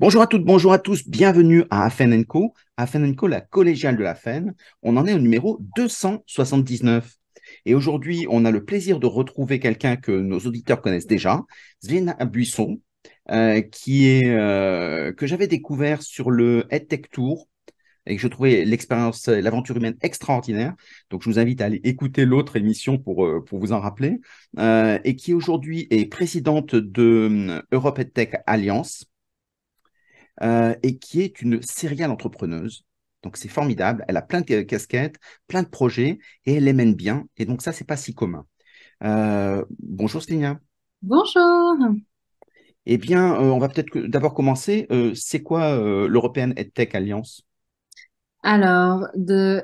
Bonjour à toutes, bonjour à tous, bienvenue à Afen Co. Afen la collégiale de la On en est au numéro 279. Et aujourd'hui, on a le plaisir de retrouver quelqu'un que nos auditeurs connaissent déjà, Zéna Buisson, euh, qui est, euh, que j'avais découvert sur le Tech Tour et que je trouvais l'expérience, l'aventure humaine extraordinaire. Donc, je vous invite à aller écouter l'autre émission pour, euh, pour vous en rappeler. et qui aujourd'hui est présidente de hum, Europe EdTech Alliance euh, et qui est une sérieuse entrepreneuse. Donc c'est formidable. Elle a plein de casquettes, plein de projets et elle les mène bien. Et donc ça, c'est pas si commun. Euh, bonjour Céline. Bonjour. Eh bien, euh, on va peut-être d'abord commencer. c'est quoi l'European EdTech Alliance alors,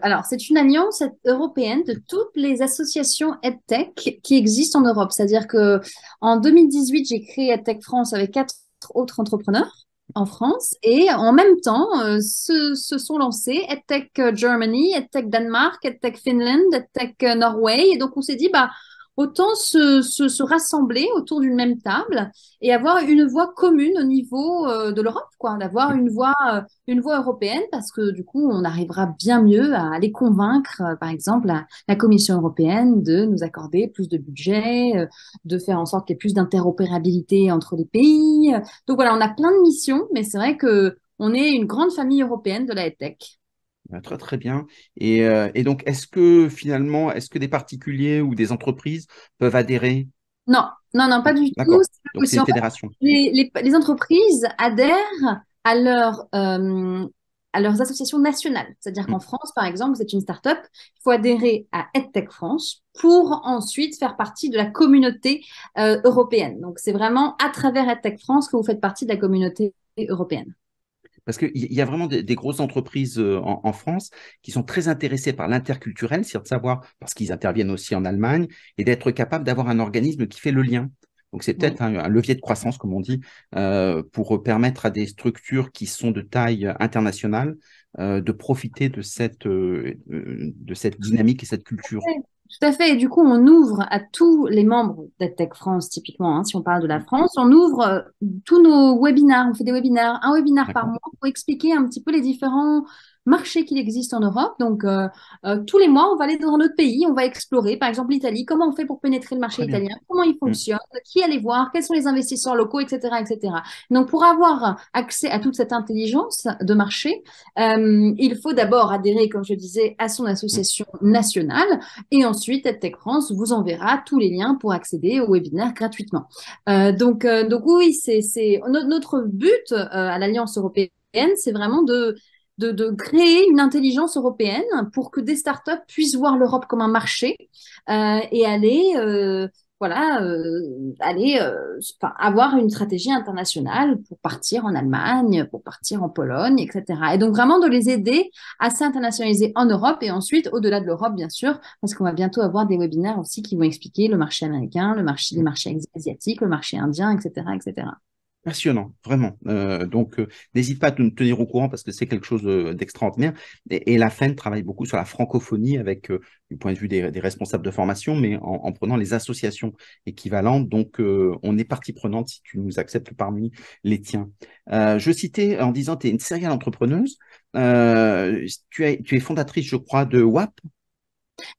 Alors, c'est une alliance européenne de toutes les associations EdTech qui existent en Europe. C'est-à-dire que en 2018, j'ai créé EdTech France avec quatre autres entrepreneurs en France. Et en même temps, euh, se, sont lancés EdTech euh, Germany, EdTech Danemark, EdTech Finland, EdTech euh, Norway. Et donc, on s'est dit, bah, autant se, se, rassembler autour d'une même table et avoir une voix commune au niveau euh, de l'Europe, quoi, d'avoir une voix, euh, une voix européenne, parce que du coup, on arrivera bien mieux à aller convaincre, euh, par exemple, la, la, Commission européenne de nous accorder plus de budget, de faire en sorte qu'il y ait plus d'interopérabilité entre les pays. Donc voilà, on a plein de missions, mais c'est vrai que on est une grande famille européenne de la tech. Euh, très très bien. Euh, et, donc, est-ce que finalement, est-ce que des particuliers ou des entreprises peuvent adhérer Non, non, non, pas du tout. les, entreprises adhèrent à leur euh, à leurs associations nationales. C'est-à-dire qu'en mm. France, par exemple, vous êtes une start-up, il faut adhérer à EdTech France pour ensuite faire partie de la communauté européenne. Donc, c'est vraiment à travers EdTech France que vous faites partie de la communauté européenne parce qu'il y a vraiment des, grosses entreprises euh, en, France qui sont très intéressées par l'interculturel, c'est-à-dire de savoir, parce qu'ils interviennent aussi en Allemagne, et d'être capable d'avoir un organisme qui fait le lien. Donc c'est peut-être un, levier de croissance, comme on dit, euh, pour euh, permettre à des structures qui sont de taille internationale de profiter de cette, de cette dynamique et cette culture. Tout à fait. Et du coup, on ouvre à tous les membres d'AdTech France, typiquement, hein, si on parle de la mm. France, on ouvre euh, tous nos webinars. On fait des webinars, un webinar par mois pour expliquer un petit peu les différents marché qu'il existe en Europe. Donc, euh, euh, tous les mois, on va aller dans notre pays, on va explorer, par exemple, l'Italie, comment on fait pour pénétrer le marché italien, comment il mm. fonctionne, qui aller voir, quels sont les investisseurs locaux, etc., etc. Donc, pour avoir accès à toute cette intelligence de marché, euh, il faut d'abord adhérer, comme je disais, à son association nationale, et ensuite, EdTech France vous enverra tous les liens pour accéder au webinaire gratuitement. donc, donc oui, c'est notre but à l'Alliance européenne c'est vraiment de de, créer une intelligence européenne pour que des startups puissent voir l'Europe comme un marché euh, et aller, euh, voilà, euh, aller avoir une stratégie internationale pour partir en Allemagne, pour partir en Pologne, etc. Et donc vraiment de les aider à s'internationaliser en Europe et ensuite au-delà de l'Europe, bien sûr, parce qu'on va bientôt avoir des webinaires aussi qui vont expliquer le marché américain, le marché, les marchés asiatiques, le marché indien, etc., etc passionnant, vraiment. Euh, donc, euh, n'hésite pas à nous tenir au courant parce que c'est quelque chose euh, d'extraordinaire. Et, la FEN travaille beaucoup sur la francophonie avec, du point de vue des, responsables de formation, mais en, prenant les associations équivalentes. Donc, on est partie prenante si tu nous acceptes parmi les tiens. je citais en disant, tu es une série entrepreneuse. Tu, es fondatrice, je crois, de WAP.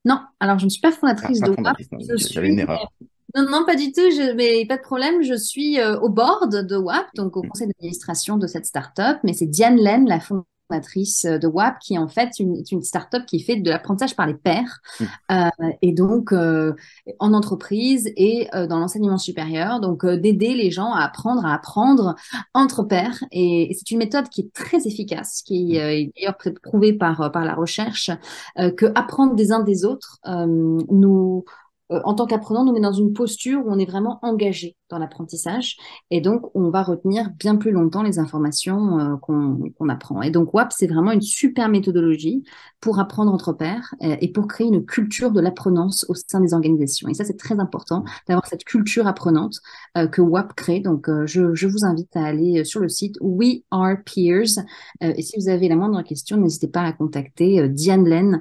Non, alors je ne suis pas ah, fondatrice de WAP. une erreur. Non, non, pas du tout, je, mais pas de problème. Je suis euh, au board de WAP, donc au mm. conseil d'administration de cette start-up, mais c'est Diane Len, la fondatrice euh, de WAP, qui est en fait une, une start-up qui fait de l'apprentissage par les pairs, mm. euh, et donc en entreprise et dans l'enseignement supérieur, donc d'aider les gens à apprendre, à apprendre entre pairs. Et, c'est une méthode qui est très efficace, qui mm. est d'ailleurs prouvée par, par la recherche, que apprendre des uns des autres nous euh, en tant qu'apprenant, nous met dans une posture où on est vraiment engagé dans l'apprentissage. Et donc, on va retenir bien plus longtemps les informations euh, qu'on apprend. Et donc, WAP, c'est vraiment une super méthodologie pour apprendre entre pairs euh, et pour créer une culture de l'apprenance au sein des organisations. Et ça, c'est très important d'avoir cette culture apprenante euh, que WAP crée. Donc, euh, je, je, vous invite à aller sur le site We Are Peers. et si vous avez la moindre question, n'hésitez pas à contacter Diane Len,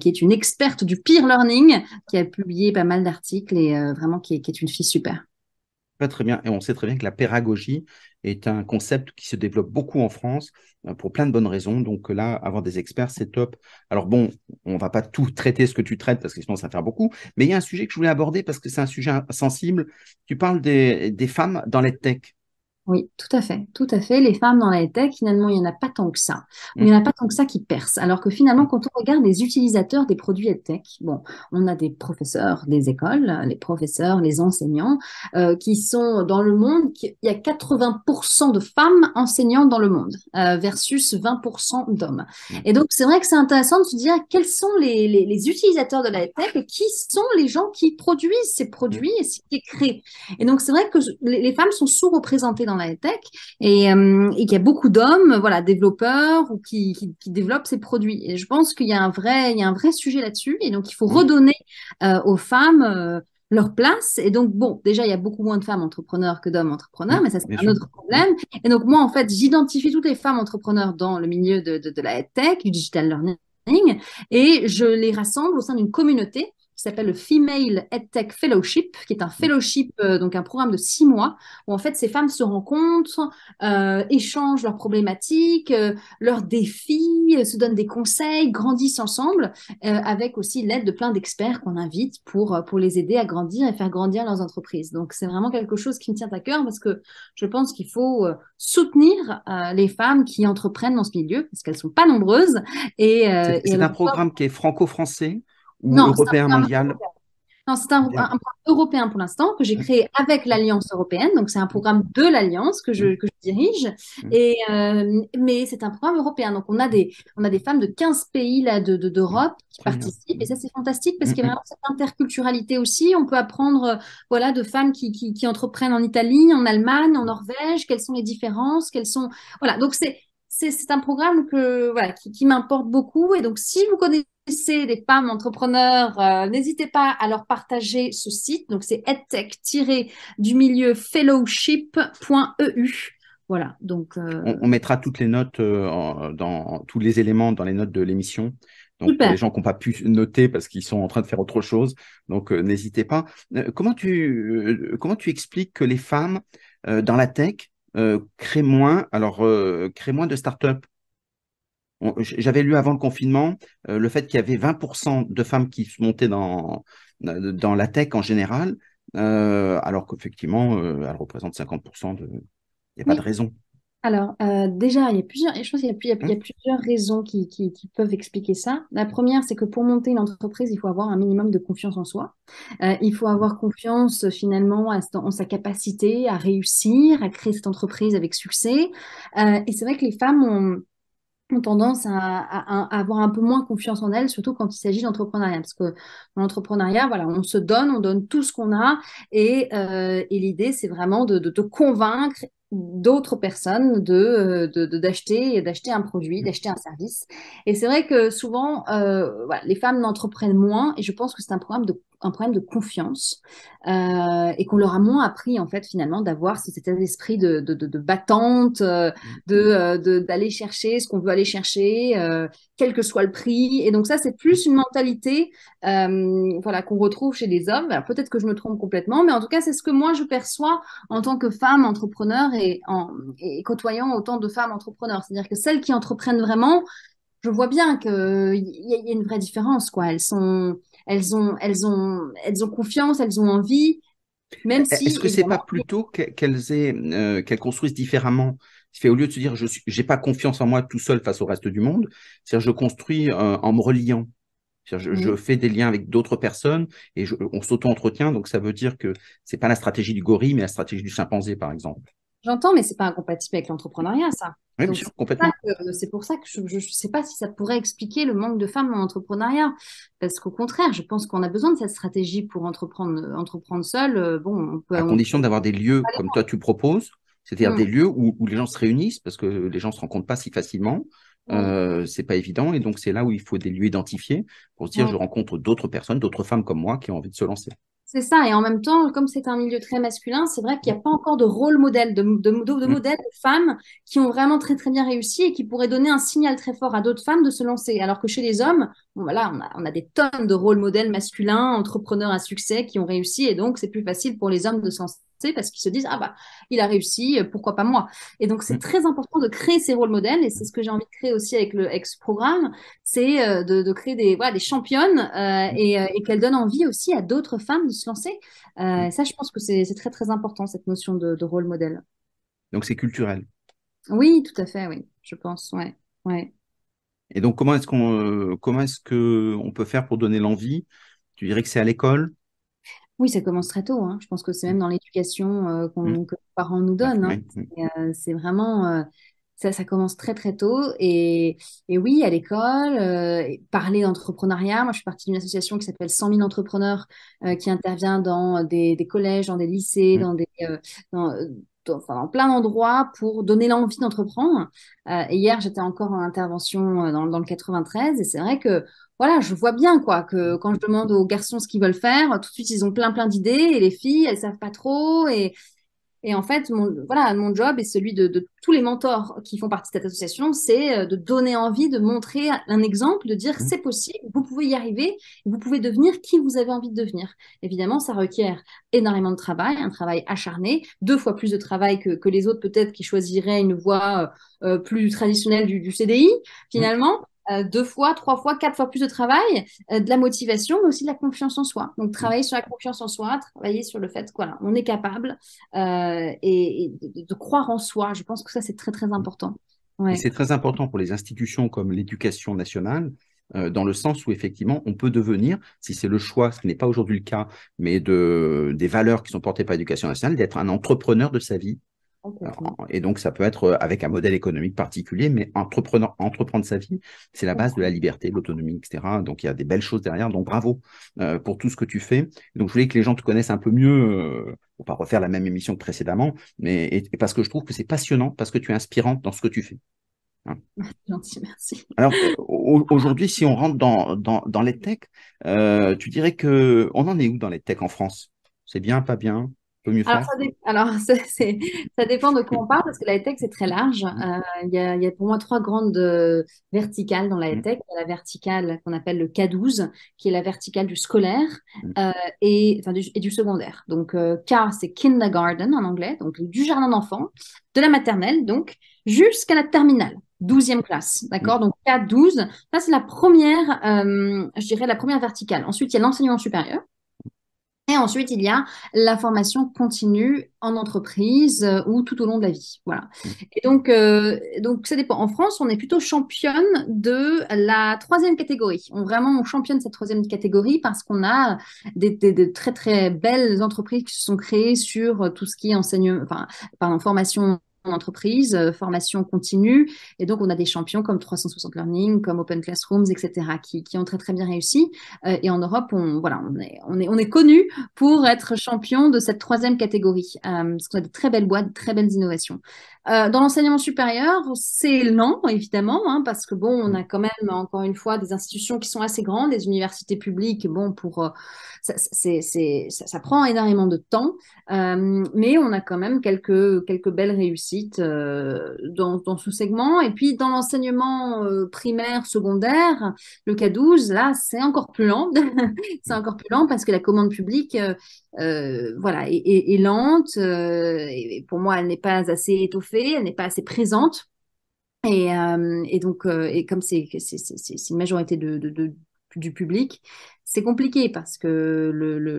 qui est une experte du peer learning, qui a publié pas mal d'articles et vraiment qui est, une fille super. très bien. Et on sait très bien que la pédagogie est un concept qui se développe beaucoup en France euh, pour plein de bonnes raisons. Donc euh, là, avoir des experts, c'est top. Alors bon, on va pas tout traiter ce que tu traites parce que sinon ça à faire beaucoup. Mais il y a un sujet que je voulais aborder parce que c'est un sujet sensible. Tu parles des, femmes dans les tech. Oui, tout à fait, tout à fait. Les femmes dans la tech, finalement, il n'y en a pas tant que ça. Il n'y en a mm. pas tant que ça qui percent. Alors que finalement, quand on regarde les utilisateurs des produits tech, bon, on a des professeurs des écoles, les professeurs, les enseignants, euh, qui sont dans le monde, il y a 80% de femmes enseignantes dans le monde euh, versus 20% d'hommes. Mm. Et donc, c'est vrai que c'est intéressant de se dire quels sont les, utilisateurs de la tech et qui sont les gens qui produisent ces produits et ce qui est créé. Et donc, c'est vrai que les, femmes sont sous-représentées dans la tech euh, et, qu'il y a beaucoup d'hommes, voilà, développeurs ou qui, qui, développent ces produits. Et je pense qu'il y a un vrai, il y a un vrai sujet là-dessus. Et donc, il faut mmh. redonner euh, aux femmes euh, leur place. Et donc, bon, déjà, il y a beaucoup moins de femmes entrepreneurs que d'hommes entrepreneurs, mmh, mais ça, c'est un autre problème. Et donc, moi, en fait, j'identifie toutes les femmes entrepreneurs dans le milieu de, de, de la tech, du digital learning, et je les rassemble au sein d'une communauté s'appelle le Female EdTech Fellowship, qui est un mm. fellowship, euh, donc un programme de six mois, où en fait ces femmes se rencontrent, euh, échangent leurs problématiques, euh, leurs défis, se donnent des conseils, grandissent ensemble, avec aussi l'aide de plein d'experts qu'on invite pour, pour les aider à grandir et faire grandir leurs entreprises. Donc c'est vraiment quelque chose qui me tient à cœur parce que je pense qu'il faut soutenir les femmes qui entreprennent dans ce milieu, parce qu'elles ne sont pas nombreuses. c'est un programme qui est franco-français non, mondial non, c'est un, programme européen pour l'instant que j'ai mm. créé avec l'Alliance européenne. Donc, c'est un programme de l'Alliance que je, mm. dirige. Mm. Et, euh, mais c'est un programme européen. Donc, on a des, on a des femmes de 15 pays là, de, d'Europe qui participent. Et ça, c'est fantastique parce qu'il y a vraiment cette interculturalité aussi. On peut apprendre euh, voilà, de femmes qui, entreprennent en Italie, en Allemagne, en Norvège, quelles sont les différences, quelles sont. Voilà. Donc, c'est, c'est, un programme que, voilà, qui, qui m'importe beaucoup. Et donc, si vous connaissez c'est des femmes entrepreneurs, euh, n'hésitez pas à leur partager ce site. Donc, c'est edtech-du-milieu-fellowship.eu. Voilà, donc. Euh, on, mettra toutes les notes, euh, dans, tous les éléments dans les notes de l'émission. Donc, les gens qui n'ont pas pu noter parce qu'ils sont en train de faire autre chose, donc n'hésitez pas. comment, tu, comment tu expliques que les femmes dans la tech créent moins, alors, créent moins de start j'avais lu avant le confinement euh, le fait qu'il y avait 20% de femmes qui se montaient dans, dans la tech en général, euh, alors qu'effectivement, euh, elles représentent 50% de... Il n'y a pas de raison. Alors, déjà, il y a plusieurs, je pense y, a hein? plusieurs raisons qui, qui, peuvent expliquer ça. La première, c'est que pour monter une entreprise, il faut avoir un minimum de confiance en soi. il faut avoir confiance finalement en sa capacité à réussir, à créer cette entreprise avec succès. et c'est vrai que les femmes ont ont tendance à, avoir un peu moins confiance en elles, surtout quand il s'agit d'entrepreneuriat. Parce que dans l'entrepreneuriat, voilà, on se donne, on donne tout ce qu'on a. Et, euh, l'idée, c'est vraiment de, te convaincre d'autres personnes de euh, d'acheter d'acheter un produit mmh. d'acheter un service et c'est vrai que souvent euh, les femmes n'entreprennent moins et je pense que c'est un programme de un problème de confiance euh, et qu'on leur a moins appris en fait finalement d'avoir cet esprit de, battante, euh, mm-hmm. euh, de d'aller chercher ce qu'on veut aller chercher, quel que soit le prix. Et donc ça c'est plus une mentalité voilà qu'on retrouve chez les hommes. peut-être que je me trompe complètement, mais en tout cas c'est ce que moi je perçois en tant que femme entrepreneur et en et côtoyant autant de femmes entrepreneurs. C'est-à-dire que celles qui entreprennent vraiment je vois bien qu'il y, a une vraie différence, quoi. Elles sont, elles ont, elles ont, elles ont confiance, elles ont envie. Même si, Est-ce que c'est pas plutôt qu'elles aient, euh, qu'elles construisent différemment fait au lieu de se dire je n'ai pas confiance en moi tout seul face au reste du monde, c'est-à-dire je construis euh, en me reliant. Je, je, fais des liens avec d'autres personnes et on s'auto-entretient, donc ça veut dire que c'est pas la stratégie du gorille, mais la stratégie du chimpanzé, par exemple. J'entends, mais c'est pas incompatible avec l'entrepreneuriat, ça. Oui, bien sûr, complètement. C'est pour ça que je ne sais pas si ça pourrait expliquer le manque de femmes en entrepreneuriat. Parce qu'au contraire, je pense qu'on a besoin de cette stratégie pour entreprendre, euh, entreprendre seul. Euh, bon, à condition d'avoir des lieux comme toi tu proposes, c'est-à-dire mm. des lieux où, les gens se réunissent, parce que les gens ne se rencontrent pas si facilement. Ce mm. euh, n'est c'est pas évident et donc c'est là où il faut des lieux identifiés pour se dire mm. je rencontre d'autres personnes, d'autres femmes comme moi qui ont envie de se lancer. C'est ça, et en même temps, comme c'est un milieu très masculin, c'est vrai qu'il n'y a pas encore de rôle modèle, de, modèle de, mm. de femmes qui ont vraiment très très bien réussi et qui pourraient donner un signal très fort à d'autres femmes de se lancer. Alors que chez les hommes, voilà, on, a, des tonnes de rôles modèles masculins, entrepreneurs à succès qui ont réussi, et donc c'est plus facile pour les hommes de s'en parce qu'ils se disent ah bah il a réussi euh, pourquoi pas moi et donc c'est mm. très important de créer ces rôles modèles et c'est ce que j'ai envie de créer aussi avec le ex programme c'est euh, de, créer des voilà des championnes euh, mm. et, qu'elles donnent envie aussi à d'autres femmes de se lancer mm. ça je pense que c'est très très important cette notion de, rôle modèle donc c'est culturel oui tout à fait oui je pense ouais et donc comment est-ce qu'on comment est-ce que on peut faire pour donner l'envie tu dirais que c'est à l'école oui, ça commence très tôt. Hein. Je pense que c'est même mmh. dans l'éducation euh, mmh. que nos parents nous donnent. Hein. Euh, c'est vraiment. Euh, ça, ça commence très très tôt et, oui à l'école parler d'entrepreneuriat moi je suis partie d'une association qui s'appelle 100 000 entrepreneurs qui intervient dans des, collèges dans des lycées mmh. dans des dans, plein d'endroits pour donner l'envie d'entreprendre. hier, j'étais encore en intervention dans le 93 et c'est vrai que voilà, je vois bien quoi que mmh. quand je demande aux garçons ce qu'ils veulent faire, tout de suite ils ont plein plein d'idées et les filles elles savent pas trop et et en fait mon voilà mon job et celui de, tous les mentors qui font partie de cette association, c'est euh, de donner envie, de montrer un exemple, de dire mmh. c'est possible, vous pouvez y arriver, vous pouvez devenir qui vous avez envie de devenir. Évidemment, ça requiert énormément de travail, un travail acharné, deux fois plus de travail que, les autres peut-être qui choisiraient une voie euh, plus traditionnelle du, du CDI mmh. finalement. Euh, deux fois, trois fois, quatre fois plus de travail, euh, de la motivation, mais aussi de la confiance en soi. Donc, travailler sur la confiance en soi, travailler sur le fait qu'on est capable euh, et, de, croire en soi. Je pense que ça, c'est très, très important. C'est très important pour les institutions comme l'éducation nationale, dans le sens où effectivement on peut devenir, si c'est le choix, ce qui n'est pas aujourd'hui le cas, mais de, des valeurs qui sont portées par l'éducation nationale, d'être un entrepreneur de sa vie, et donc, ça peut être euh, avec un modèle économique particulier, mais entreprendre sa vie, c'est la base de la liberté, de l'autonomie, etc. Donc, il y a des belles choses derrière. Donc, bravo euh, pour tout ce que tu fais. Donc, je voulais que les gens te connaissent un peu mieux. Euh, pour pas refaire la même émission que précédemment, mais et, parce que je trouve que c'est passionnant, parce que tu es inspirante dans ce que tu fais. Hein. Ah, merci. Alors aujourd'hui, si on rentre dans, dans, dans les techs, tu dirais que on en est où dans les techs en France C'est bien, pas bien alors, ça, ça, dépend de quoi on parle, parce que la c'est très large. Euh, il y, a, pour moi trois grandes euh, verticales dans la mmh. Il y a la verticale qu'on appelle le K12, qui est la verticale du scolaire mmh. euh, et, du, et du secondaire. Donc, K, c'est kindergarten en anglais, donc du jardin d'enfants, de la maternelle, donc, jusqu'à la terminale. 12e classe, d'accord mmh. Donc K12, ça c'est la première, je dirais la première verticale. Ensuite, il y a l'enseignement supérieur, et ensuite, il y a la formation continue en entreprise euh, ou tout au long de la vie. Voilà. Mmh. Et donc, euh, donc, ça dépend. En France, on est plutôt championne de la troisième catégorie. On vraiment on championne cette troisième catégorie parce qu'on a des, des, très très belles entreprises qui se sont créées sur tout ce qui enseigne, enseignement, enfin, pardon, formation en entreprise, euh, formation continue. Et donc, on a des champions comme 360 Learning, comme Open Classrooms, etc., qui, qui ont très, très bien réussi. Euh, et en Europe, on, voilà, on est, on est, connu pour être champion de cette troisième catégorie, euh, parce qu'on a de très belles boîtes, de très belles innovations. dans l'enseignement supérieur, c'est lent, évidemment, hein, parce que, bon, on a quand même, encore une fois, des institutions qui sont assez grandes, des universités publiques, bon, pour... Ça, c'est, c'est, ça, prend énormément de temps, mais on a quand même quelques, quelques belles réussites euh, dans, ce segment. Et puis dans l'enseignement euh, primaire, secondaire, le cas 12 là, c'est encore plus lent. c'est encore plus lent parce que la commande publique euh, voilà, est, lente. et pour moi, elle n'est pas assez étoffée, elle n'est pas assez présente. Et, donc, et comme c'est une majorité de, du public, c'est compliqué parce que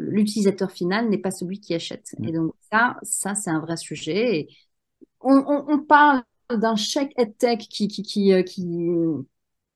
l'utilisateur final n'est pas celui qui achète. Et mm. donc ça, ça c'est un vrai sujet. Et on, on, on parle d'un chèque EdTech qui, qui, qui, euh, qui,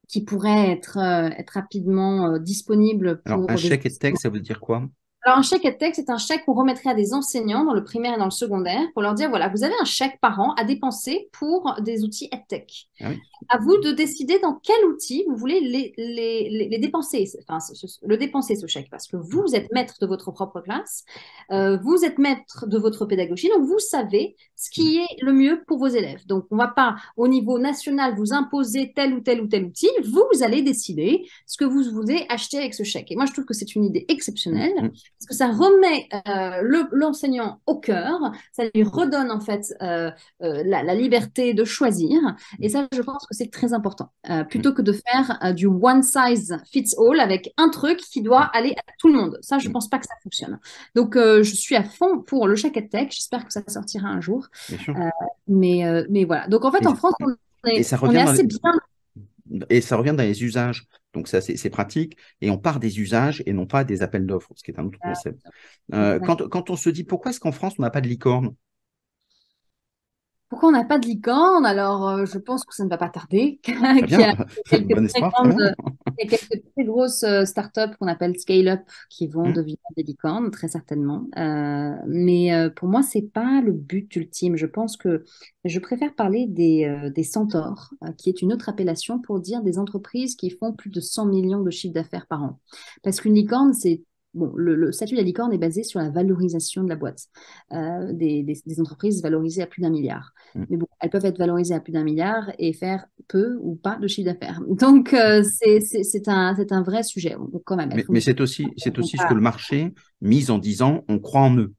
qui pourrait être, euh, être rapidement euh, disponible. Pour un chèque et tech ça veut dire quoi alors, un chèque EdTech, c'est un chèque qu'on remettrait à des enseignants dans le primaire et dans le secondaire pour leur dire voilà, vous avez un chèque par an à dépenser pour des outils EdTech. Ah à vous de décider dans quel outil vous voulez les, dépenser, enfin, le dépenser ce chèque, parce que vous, êtes maître de votre propre classe, euh, vous êtes maître de votre pédagogie, donc vous savez ce qui mm. est le mieux pour vos élèves. Donc, on ne va pas au niveau national vous imposer tel ou tel ou tel outil, vous, allez décider ce que vous voulez acheter avec ce chèque. Et moi, je trouve que c'est une idée exceptionnelle. Mm, mm parce que ça remet euh, l'enseignant au cœur, ça lui redonne en fait euh, euh, la, liberté de choisir, et ça je pense que c'est très important, plutôt que de faire du one size fits all avec un truc qui doit aller à tout le monde. Ça je ne pense pas que ça fonctionne. Donc je suis à fond pour le de Tech, j'espère que ça sortira un jour. mais, mais voilà, donc en fait en France on est, assez bien. Et ça revient dans les usages. Donc ça, c'est pratique. Et on part des usages et non pas des appels d'offres, ce qui est un autre ah, concept. Euh, quand, on se dit pourquoi est-ce qu'en France, on n'a pas de licorne pourquoi on n'a pas de licorne Alors, euh, je pense que ça ne va pas tarder. Il y a quelques, très, grosses euh, startups qu'on appelle scale-up qui vont mmh. devenir des licornes, très certainement. Euh, mais pour moi, c'est pas le but ultime. Je pense que je préfère parler des, des centaures, qui est une autre appellation pour dire des entreprises qui font plus de 100 millions de chiffres d'affaires par an. Parce qu'une licorne, c'est Bon, le, statut de la licorne est basé sur la valorisation de la boîte. Euh, des, entreprises valorisées à plus d'un milliard. Mm. Mais bon, elles peuvent être valorisées à plus d'un milliard et faire peu ou pas de chiffre d'affaires. Donc, euh, c'est un, un, vrai sujet, quand même. Mais, c'est aussi, aussi ce que le marché mise en disant on croit en eux.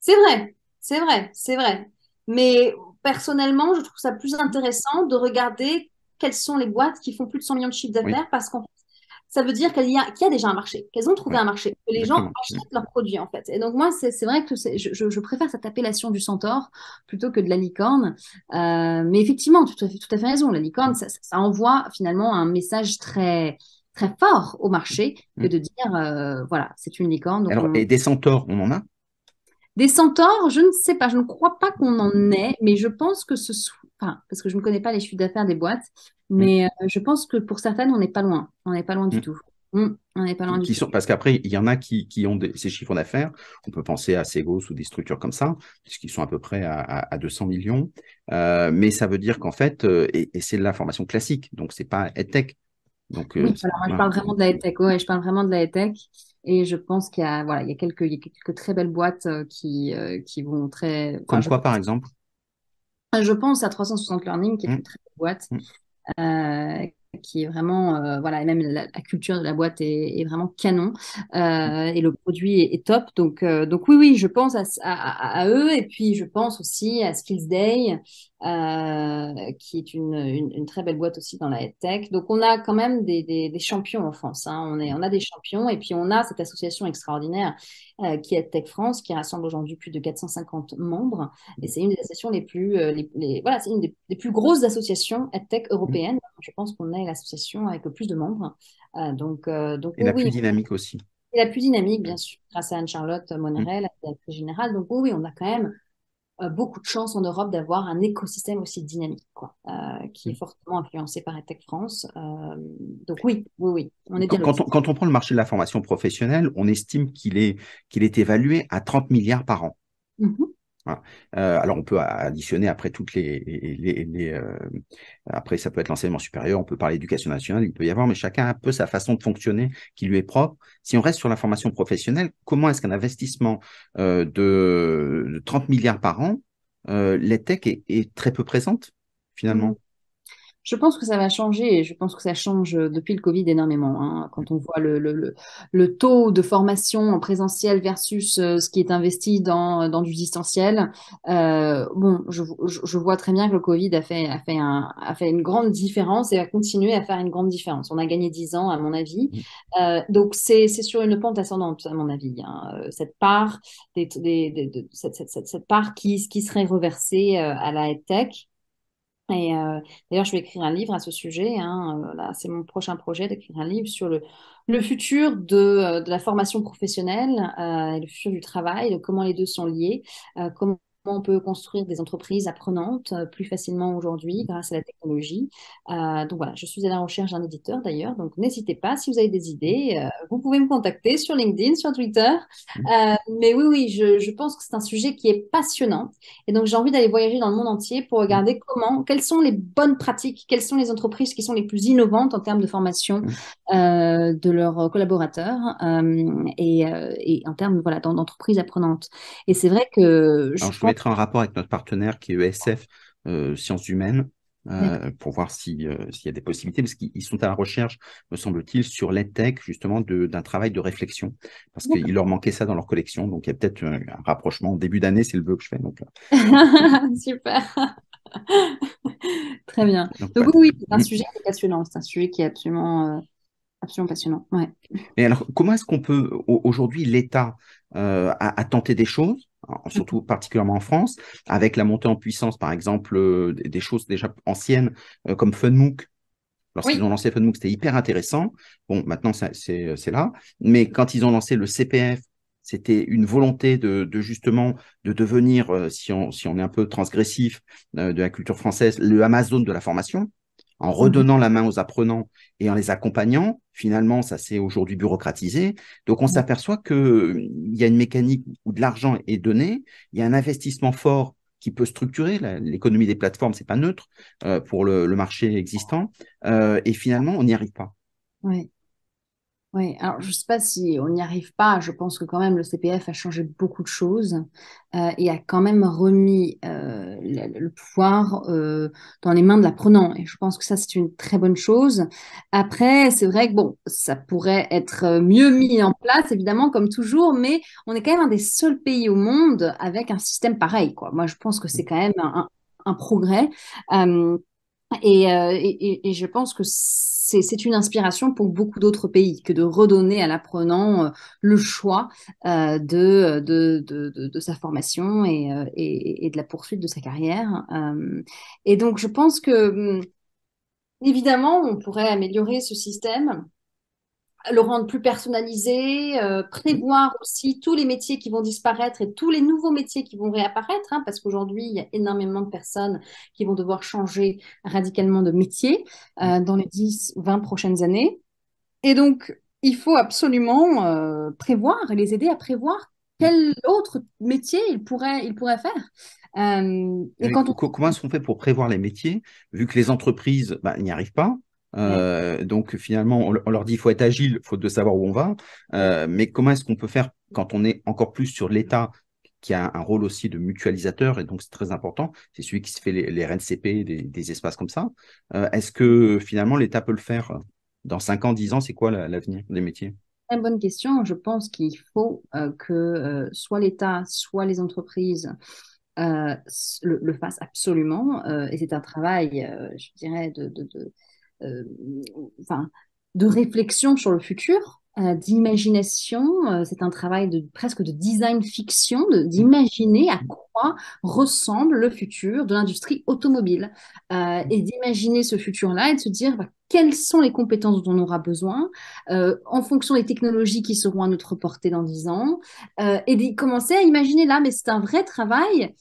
C'est vrai, c'est vrai, c'est vrai. Mais personnellement, je trouve ça plus intéressant de regarder quelles sont les boîtes qui font plus de 100 millions de chiffre d'affaires parce qu'en ça veut dire qu'il y, a déjà un marché, qu'elles ont trouvé un marché, que les gens achètent leurs produits en fait. Et donc moi, c'est vrai que je, préfère cette appellation du centaure plutôt que de la licorne. Euh, mais effectivement, tu as tout à fait raison, la licorne, ça, envoie finalement un message très très fort au marché mmh. que de dire, euh, voilà, c'est une licorne. Alors, Et des centaures, on en a des centaures, je ne sais pas, je ne crois pas qu'on en ait, mais je pense que ce soit, enfin, parce que je ne connais pas les chiffres d'affaires des boîtes, Mm. Mais euh, je pense que pour certaines, on n'est pas loin. On n'est pas loin du mm. tout. Mm. on n'est pas loin du tout. Parce qu'après, il y en a qui, qui ont ces chiffres d'affaires. On peut penser à Segos ou des structures comme ça, puisqu'ils sont à peu près à, 200 millions. Euh, mais ça veut dire qu'en fait, euh, et, c'est de la formation classique, donc ce n'est pas EdTech. Donc, oui, je parle vraiment de la EdTech, je parle vraiment de la EdTech. Et je pense qu'il y a, voilà, il y a quelques, très belles boîtes qui, qui vont très. Comme quoi, par exemple Je pense à 360 Learning, qui est une très belle boîte. Euh, qui est vraiment, euh, voilà, et même la, culture de la boîte est, vraiment canon euh, et le produit est, top. Donc, euh, donc oui, oui, je pense à, à, eux et puis je pense aussi à Skills Day euh, qui est une, très belle boîte aussi dans la tech. Donc on a quand même des, champions en France. Hein. On, est, on a des champions et puis on a cette association extraordinaire euh, qui est Tech France, qui rassemble aujourd'hui plus de 450 membres. Et c'est une des associations les plus, euh, voilà, c'est une des, plus grosses associations tech européennes. Mm-hmm. Je pense qu'on est l'association avec le plus de membres. donc, donc et la plus dynamique aussi. Et la plus dynamique, bien sûr, grâce à Anne-Charlotte Monerel, mm-hmm. la directrice générale. Donc oui, on a quand même euh, beaucoup de chance en Europe d'avoir un écosystème aussi dynamique, quoi, euh, qui est mm. fortement influencé par Tech France. Euh, donc oui, oui, oui, on quand, on, quand, on, prend le marché de la formation professionnelle, on estime qu'il est, qu'il est évalué à 30 milliards par an. Mm-hmm. Euh, alors on peut additionner après toutes les, les euh, après ça peut être l'enseignement supérieur, on peut parler d'éducation nationale, il peut y avoir, mais chacun a un peu sa façon de fonctionner qui lui est propre. Si on reste sur la formation professionnelle, comment est-ce qu'un investissement euh, de, 30 milliards par an, euh, tech est, très peu présente finalement. Je pense que ça va changer et je pense que ça change euh, depuis le Covid énormément. Hein, quand on voit le, le, le, taux de formation en présentiel versus euh, ce qui est investi dans, dans du distanciel, euh, bon, je, je, vois très bien que le Covid a fait, a, fait a fait une grande différence et va continuer à faire une grande différence. On a gagné 10 ans, à mon avis. Mmh. donc, c'est sur une pente ascendante, à mon avis, hein. cette part, des, des, de, cette, cette, cette, part qui, qui serait reversée à la head tech. Et euh, d'ailleurs, je vais écrire un livre à ce sujet. Hein, euh, c'est mon prochain projet d'écrire un livre sur le, le futur de, euh, la formation professionnelle et le futur du travail, de comment les deux sont liés, comment on peut construire des entreprises apprenantes euh, plus facilement aujourd'hui mmh. grâce à la technologie. Euh, donc voilà, je suis à la recherche d'un éditeur d'ailleurs, donc n'hésitez pas si vous avez des idées, mmh. euh, vous pouvez me contacter sur LinkedIn, sur Twitter. Mmh. mais oui, oui, je, pense que c'est un sujet qui est passionnant et donc j'ai envie d'aller voyager dans le monde entier pour regarder comment, quelles sont les bonnes pratiques, quelles sont les entreprises qui sont les plus innovantes en termes de formation de leurs collaborateurs et, en termes voilà d'entreprises apprenantes. Et c'est vrai que je un rapport avec notre partenaire qui est ESF, euh, Sciences Humaines, euh, pour voir euh, s'il y a des possibilités, parce qu'ils sont à la recherche, me semble-t-il, sur l'EdTech, justement, d'un travail de réflexion, parce qu'il leur manquait ça dans leur collection. Donc, il y a peut-être un, rapprochement. début d'année, c'est le vœu que je fais. Donc, Super Très bien. Donc, oui, c'est un mm. sujet qui passionnant. C'est un sujet qui est absolument, passionnant. Ouais. alors, comment est-ce qu'on peut, aujourd'hui, l'État a, a des choses Mm. surtout particulièrement en France, avec la montée en puissance, par exemple, euh, des choses déjà anciennes euh, comme Funmook. Lorsqu'ils ont lancé Funmook, c'était hyper intéressant. Bon, maintenant, euh, c'est là. Mais quand ils ont lancé le CPF, c'était une volonté de, justement de devenir, si on est un peu transgressif de la culture française, le Amazon de la formation en mmh redonnant la main aux apprenants et en les accompagnant. Finalement, ça s'est aujourd'hui bureaucratisé. Donc, on mmh. s'aperçoit qu'il euh, y a une mécanique où de l'argent est donné, il y a un investissement fort qui peut structurer l'économie des plateformes, c'est pas neutre euh, pour le, marché existant, euh, et finalement, on n'y arrive pas alors je ne sais pas si on n'y arrive pas. Je pense que quand même le CPF a changé beaucoup de choses euh, et a quand même remis euh, le, pouvoir euh, dans les mains de l'apprenant. Et je pense que ça, c'est une très bonne chose. Après, c'est vrai que bon, ça pourrait être mieux mis en place, évidemment, comme toujours, mais on est quand même un des seuls pays au monde avec un système pareil. Quoi. Moi, je pense que c'est quand même un, un progrès. Euh, et, et, et, je pense que c'est une inspiration pour beaucoup d'autres pays que de redonner à l'apprenant euh, le choix euh, de, de, de, de, sa formation et, et, de la poursuite de sa carrière. et donc, je pense que, hum, évidemment, on pourrait améliorer ce système le rendre plus personnalisé, euh, prévoir aussi tous les métiers qui vont disparaître et tous les nouveaux métiers qui vont réapparaître, hein, parce qu'aujourd'hui, il y a énormément de personnes qui vont devoir changer radicalement de métier euh, mm. dans les 10, 20 prochaines années. Et donc, il faut absolument euh, prévoir et les aider à prévoir quel autre métier ils pourraient, ils pourraient faire. et Comment est-ce qu'on fait pour prévoir les métiers, vu que les entreprises bah, n'y arrivent pas euh, donc finalement, on, leur dit il faut être agile, il faut de savoir où on va. Euh, mais comment est-ce qu'on peut faire quand on est encore plus sur l'État qui a un rôle aussi de mutualisateur et donc c'est très important. C'est celui qui se fait les, RNCP, des, espaces comme ça. Euh, est-ce que finalement l'État peut le faire dans 5 ans, 10 ans C'est quoi l'avenir des métiers Très bonne question. Je pense qu'il faut que soit l'État, soit les entreprises le, fassent absolument. et c'est un travail, je dirais, de euh, enfin, de réflexion sur le futur, euh, d'imagination. Euh, c'est un travail de presque de design fiction, d'imaginer à quoi ressemble le futur de l'industrie automobile et d'imaginer ce futur-là et de se dire bah, quelles sont les compétences dont on aura besoin en fonction des technologies qui seront à notre portée dans 10 ans et de commencer à imaginer là. Mais c'est un vrai travail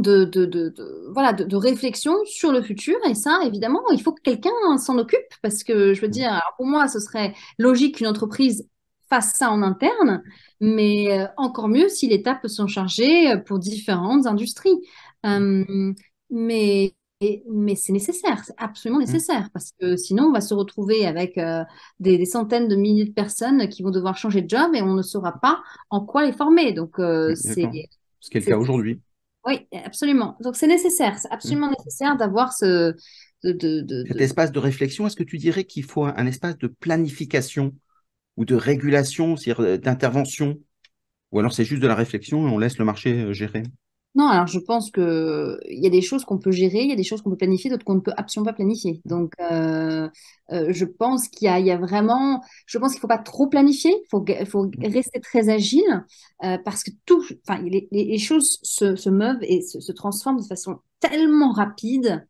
de, voilà, de, réflexion sur le futur. Et ça, évidemment, il faut que quelqu'un s'en occupe parce que, je veux mm. dire, pour moi, ce serait logique qu'une entreprise fasse ça en interne, mais euh, encore mieux si l'État peut s'en charger euh, pour différentes industries. Mm. mais mais c'est nécessaire, c'est absolument mm. nécessaire, parce que sinon, on va se retrouver avec euh, des, centaines de milliers de personnes qui vont devoir changer de job et on ne saura pas en quoi les former. Donc, c'est. Ce qui est le cas aujourd'hui. Oui, absolument. Donc c'est nécessaire, c'est absolument mm. nécessaire d'avoir ce... Cet espace de réflexion, est-ce que tu dirais qu'il faut un, un, espace de planification ou de régulation, c'est-à-dire euh, d'intervention Ou alors c'est juste de la réflexion et on laisse le marché euh, gérer non, alors je pense que il y a des choses qu'on peut gérer, il y a des choses qu'on peut planifier, d'autres qu'on ne peut absolument pas planifier. Donc, euh, euh, je pense qu'il y, a vraiment, je pense qu'il faut pas trop planifier, il faut, mmh. rester très agile euh, parce que tout, enfin, les, choses se, meuvent et se, se transforment de façon tellement rapide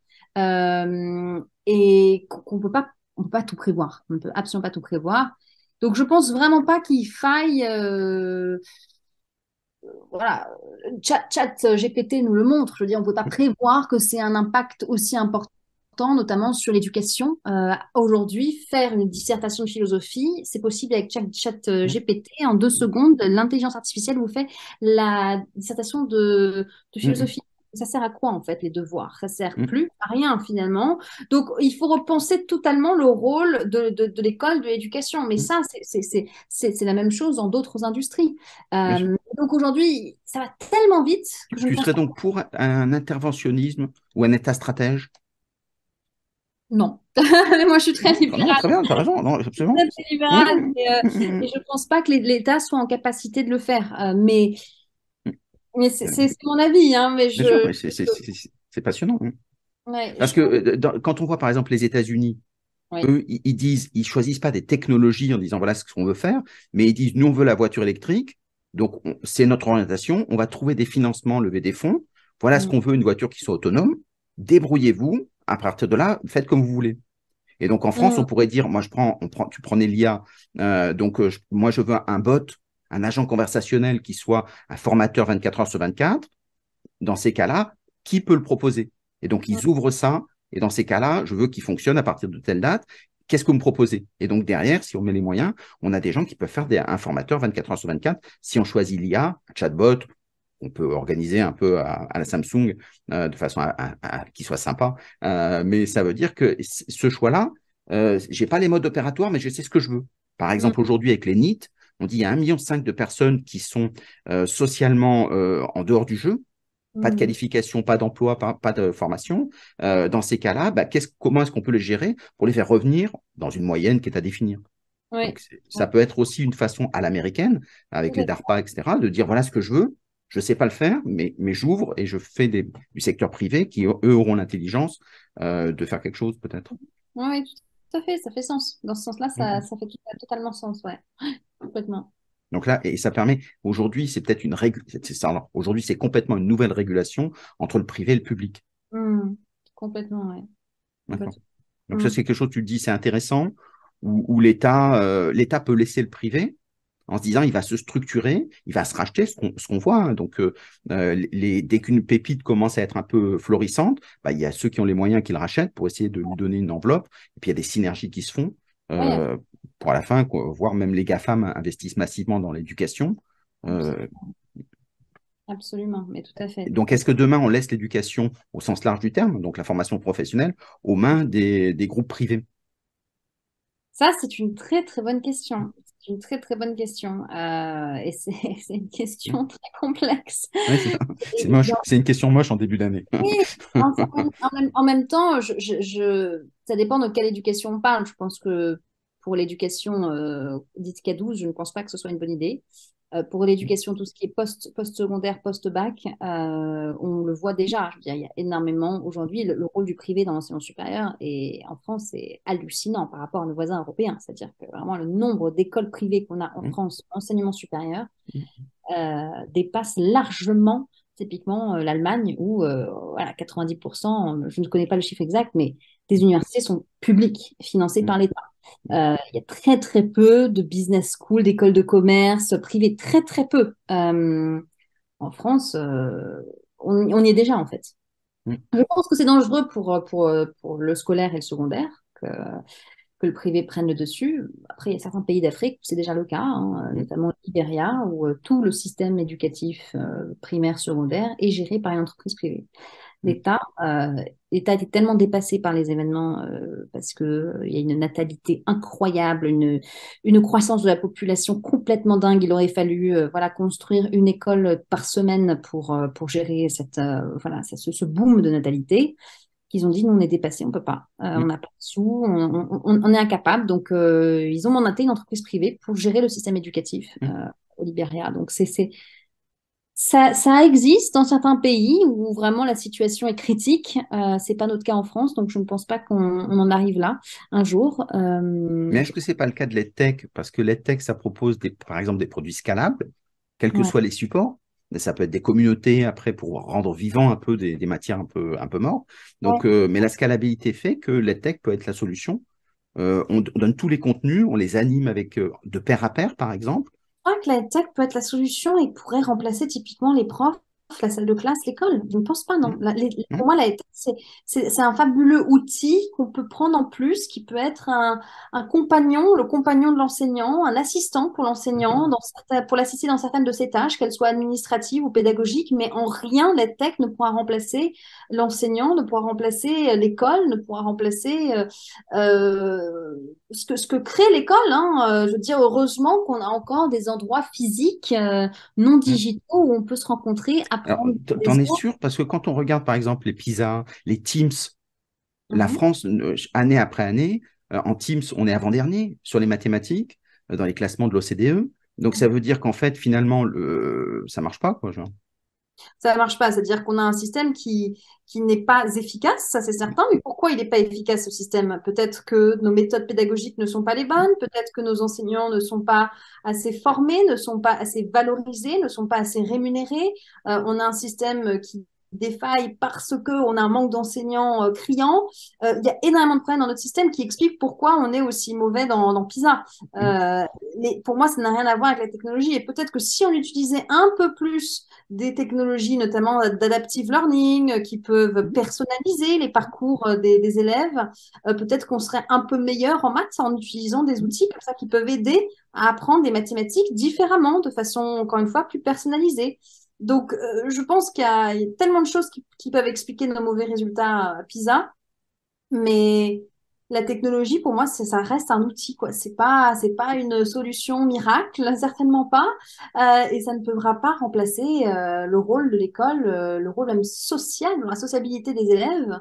et qu'on peut pas, peut pas tout prévoir, on peut absolument pas tout prévoir. Donc, je pense vraiment pas qu'il faille voilà, chat, chat euh, GPT nous le montre. Je veux dire, on ne peut pas prévoir que c'est un impact aussi important notamment sur l'éducation. Euh, aujourd'hui, faire une dissertation de philosophie, c'est possible avec chat, chat euh, GPT. En deux secondes, l'intelligence artificielle vous fait la dissertation de philosophie ça sert à quoi en fait les devoirs Ça sert mmh. plus à rien finalement. Donc il faut repenser totalement le rôle de, l'école, de l'éducation. Mais mmh. ça, c'est la même chose dans d'autres industries. Euh, donc aujourd'hui, ça va tellement vite. Que tu serais donc pour un interventionnisme ou un état stratège non. Moi, je suis très ah libérale. très bien, tu as raison. Non, absolument. Je suis très libérale mmh. euh, et, je ne pense pas que l'État soit en capacité de le faire. Euh, mais mais euh, c'est mon avis, hein, mais je... C'est passionnant. Hein. Parce que euh, quand on voit par exemple les États-Unis, eux, ils, disent, ils choisissent pas des technologies en disant voilà ce qu'on veut faire, mais ils disent nous on veut la voiture électrique, donc c'est notre orientation, on va trouver des financements, lever des fonds, voilà ce mm. qu'on veut, une voiture qui soit autonome, débrouillez-vous, à partir de là, faites comme vous voulez. Et donc en France, mm. on pourrait dire, moi je prends, on prend, tu prends l'IA, euh, donc moi je veux un bot un agent conversationnel qui soit un formateur 24 heures sur 24, dans ces cas-là, qui peut le proposer Et donc, ils ouvrent ça. Et dans ces cas-là, je veux qu'il fonctionne à partir de telle date. Qu'est-ce que vous me proposez Et donc, derrière, si on met les moyens, on a des gens qui peuvent faire des, un formateur 24 heures sur 24. Si on choisit l'IA, un chatbot, on peut organiser un peu à, la Samsung euh, de façon à, soit sympa. Euh, mais ça veut dire que ce choix-là, euh, j'ai pas les modes opératoires, mais je sais ce que je veux. Par mm. exemple, aujourd'hui, avec les NIT, on dit il y a 1,5 million de personnes qui sont euh, socialement euh, en dehors du jeu, pas de mmh. qualification, pas d'emploi, pas, de formation. Euh, dans ces cas-là, bah, comment est-ce qu'on peut les gérer pour les faire revenir dans une moyenne qui est à définir ça peut être aussi une façon à l'américaine, avec les DARPA, etc., de dire voilà ce que je veux, je ne sais pas le faire, mais, j'ouvre et je fais du secteur privé qui, eux, auront l'intelligence de faire quelque chose peut-être. Oui, tout à fait, ça fait sens. Dans ce sens-là, ça, mhm. ça fait totalement sens, ouais. Complètement. Donc là, et ça permet, aujourd'hui, c'est peut-être une règle, aujourd'hui, c'est complètement une nouvelle régulation entre le privé et le public. Mmh, complètement, ouais. Donc ça, mmh. c'est quelque chose, tu le dis, c'est intéressant, où, où l'État euh, peut laisser le privé, en se disant il va se structurer, il va se racheter, ce qu'on voit. Hein. Donc, euh, euh, les, dès qu'une pépite commence à être un peu florissante, bah, il y a ceux qui ont les moyens qui le rachètent pour essayer de lui donner une enveloppe. Et puis, il y a des synergies qui se font euh, pour à la fin, voir même les GAFAM investissent massivement dans l'éducation. Absolument, mais tout à fait. Donc, est-ce que demain, on laisse l'éducation au sens large du terme, donc la formation professionnelle, aux mains des, des groupes privés Ça, c'est une très, très bonne question une très très bonne question. Euh, et c'est une question mm. très complexe. c'est une question moche en début d'année. en, même, temps, je, ça dépend de quelle éducation on parle. Je pense que pour l'éducation euh, dite K12, je ne pense pas que ce soit une bonne idée. Euh, pour l'éducation, tout ce qui est post, post-secondaire, post-bac, euh, on le voit déjà. Hein. Je veux dire, il y a énormément aujourd'hui le, rôle du privé dans l'enseignement supérieur et en France c'est hallucinant par rapport à nos voisins européens. C'est-à-dire que vraiment le nombre d'écoles privées qu'on a en mmh. France enseignement supérieur mmh. euh, dépasse largement typiquement l'Allemagne où voilà, 90%, je ne connais pas le chiffre exact, mais des universités sont publiques, financées mmh. par l'État. Euh, il y a très très peu de business school, d'écoles de commerce privées, très très peu. Euh, en France, euh, on, y est déjà en fait. Mm. Je pense que c'est dangereux pour, pour, le scolaire et le secondaire que, que, le privé prenne le dessus. Après, il y a certains pays d'Afrique où c'est déjà le cas, hein, mm. notamment l'Iberia, où tout le système éducatif primaire, secondaire est géré par une entreprise privée. Mmh. l'État. Euh, L'État était tellement dépassé par les événements euh, parce qu'il euh, y a une natalité incroyable, une, une croissance de la population complètement dingue. Il aurait fallu voilà, construire une école par semaine pour, pour gérer cette, voilà, ce, ce, boom de natalité qu'ils ont dit, nous, on est dépassé, on peut pas. On mmh. n'a pas de sous, on, on, est incapable. Donc, ils ont mandaté une entreprise privée pour gérer le système éducatif mmh. au Libéria. Donc, c'est ça, ça, existe dans certains pays où vraiment la situation est critique. Euh, c'est pas notre cas en France, donc je ne pense pas qu'on en arrive là un jour. Euh... Mais est-ce que c'est pas le cas de l'EdTech Parce que l'EdTech, ça propose des, par exemple des produits scalables, quels que soient les supports. Ça peut être des communautés après pour rendre vivant un peu des, des matières un peu, un peu mortes. Donc, euh, mais la scalabilité fait que l'EdTech peut être la solution. Euh, on, on, donne tous les contenus, on les anime avec euh, de pair à pair, par exemple crois que la tech peut être la solution et pourrait remplacer typiquement les profs Oh, la salle de classe, l'école. Je ne pense pas, non. Mmh. Mmh. pour moi, la e c'est un fabuleux outil qu'on peut prendre en plus, qui peut être un, un compagnon, le compagnon de l'enseignant, un assistant pour l'enseignant, mmh. pour l'assister dans certaines de ses tâches, qu'elles soient administratives ou pédagogiques, mais en rien, la tech ne pourra remplacer l'enseignant, ne pourra remplacer euh, l'école, ne pourra remplacer euh, euh, ce, que, ce que crée l'école. Hein. Je veux dire, heureusement qu'on a encore des endroits physiques non digitaux où on peut se rencontrer à T'en es sûr Parce que quand on regarde par exemple les PISA, les Teams, la mm-hmm. France, euh, année après année, euh, en Teams, on est avant-dernier sur les mathématiques, euh, dans les classements de l'OCDE. Donc ça mm-hmm. veut dire qu'en fait, finalement, le... ça marche pas. Quoi, ça ne marche pas. C'est-à-dire qu'on a un système qui, qui n'est pas efficace, ça c'est certain. Mais pourquoi il n'est pas efficace ce système Peut-être que nos méthodes pédagogiques ne sont pas les bonnes, peut-être que nos enseignants ne sont pas assez formés, ne sont pas assez valorisés, ne sont pas assez rémunérés. Euh, on a un système qui des failles parce qu'on a un manque d'enseignants euh, criants, euh, il y a énormément de problèmes dans notre système qui expliquent pourquoi on est aussi mauvais dans, PISA. Euh, mm. mais pour moi, ça n'a rien à voir avec la technologie. Et peut-être que si on utilisait un peu plus des technologies, notamment d'adaptive learning, qui peuvent mm. personnaliser les parcours des, des élèves, peut-être qu'on serait un peu meilleur en maths en utilisant des outils comme ça qui peuvent aider à apprendre des mathématiques différemment, de façon, encore une fois, plus personnalisée. Donc, euh, je pense qu'il y, a tellement de choses qui, peuvent expliquer nos mauvais résultats à euh, PISA, mais la technologie, pour moi, ça reste un outil, quoi. C'est pas, c'est pas une solution miracle, certainement pas, euh, et ça ne pourra pas remplacer le rôle de l'école, le rôle même social, la sociabilité des élèves.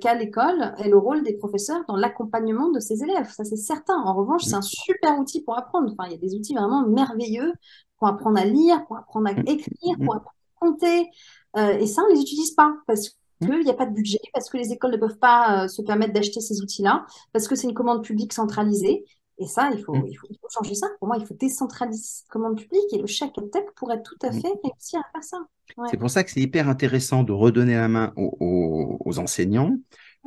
qu'à l'école et le rôle des professeurs dans l'accompagnement de ces élèves. Ça, c'est certain. En revanche, c'est un super outil pour apprendre. Enfin, il y a des outils vraiment merveilleux pour apprendre à lire, pour apprendre à mm. écrire, pour mm. apprendre à compter. Euh, et ça, on ne les utilise pas parce mm. qu'il n'y a pas de budget, parce que les écoles ne peuvent pas euh, se permettre d'acheter ces outils-là, parce que c'est une commande publique centralisée. Et ça, il faut, il changer ça. Pour moi, il faut décentraliser cette commande publique et le chèque tech pourrait tout à fait réussir à faire ça. C'est pour ça que c'est hyper intéressant de redonner la main aux, enseignants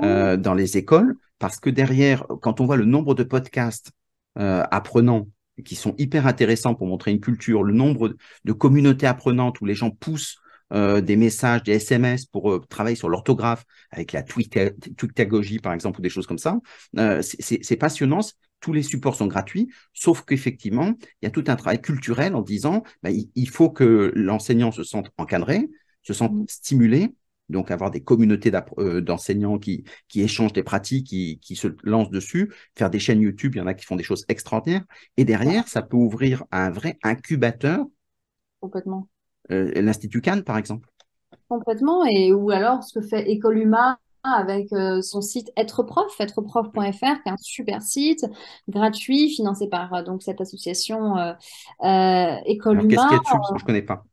euh, dans les écoles, parce que derrière, quand on voit le nombre de podcasts apprenants qui sont hyper intéressants pour montrer une culture, le nombre de communautés apprenantes où les gens poussent euh, des messages, des SMS pour euh, travailler sur l'orthographe avec la tweetagogy par exemple ou des choses comme ça. Euh, c'est passionnant. Tous les supports sont gratuits, sauf qu'effectivement, il y a tout un travail culturel en disant bah, il, faut que l'enseignant se sente encadré, se sente mmh. stimulé, donc avoir des communautés euh, d'enseignants qui, échangent des pratiques, qui, se lancent dessus, faire des chaînes YouTube, il y en a qui font des choses extraordinaires. Et derrière, ça peut ouvrir un vrai incubateur. Complètement. Euh, L'Institut Cannes, par exemple. Complètement, et ou alors ce que fait École Huma avec euh, son site Être Prof, êtreprof.fr, qui est un super site gratuit financé par donc cette association École Qu'est-ce qu'il y a dessus Je ne connais pas.